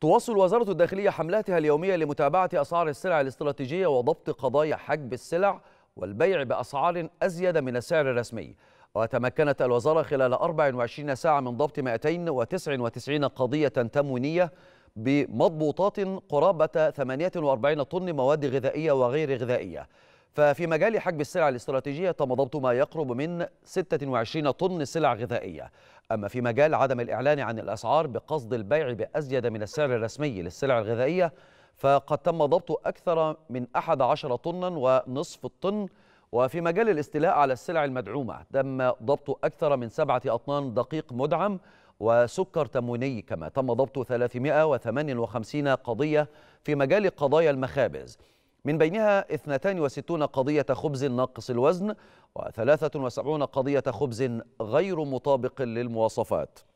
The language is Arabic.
تواصل وزارة الداخلية حملاتها اليومية لمتابعة أسعار السلع الاستراتيجية وضبط قضايا حجب السلع والبيع بأسعار أزيد من السعر الرسمي وتمكنت الوزارة خلال 24 ساعة من ضبط 299 قضية تموينية بمضبوطات قرابة 48 طن مواد غذائية وغير غذائية ففي مجال حجب السلع الاستراتيجية تم ضبط ما يقرب من 26 طن سلع غذائية أما في مجال عدم الإعلان عن الأسعار بقصد البيع بأزيد من السعر الرسمي للسلع الغذائية فقد تم ضبط أكثر من 11 طنا ونصف الطن وفي مجال الاستيلاء على السلع المدعومة تم ضبط أكثر من سبعة أطنان دقيق مدعم وسكر تمويني كما تم ضبط 358 قضية في مجال قضايا المخابز من بينها 62 قضية خبز ناقص الوزن و73 قضية خبز غير مطابق للمواصفات